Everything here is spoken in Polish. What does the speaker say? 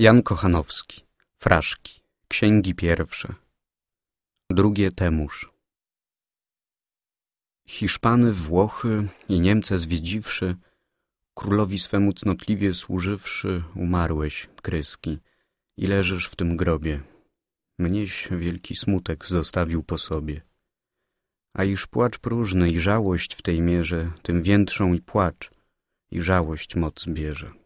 Jan Kochanowski, Fraszki, Księgi Pierwsze, drugie Temusz. Hiszpany, Włochy i Niemce zwiedziwszy, królowi swemu cnotliwie służywszy, umarłeś, Kryski, i leżysz w tym grobie. Mnieś wielki smutek zostawił po sobie. A iż płacz próżny i żałość w tej mierze, tym większą i płacz, i żałość moc bierze.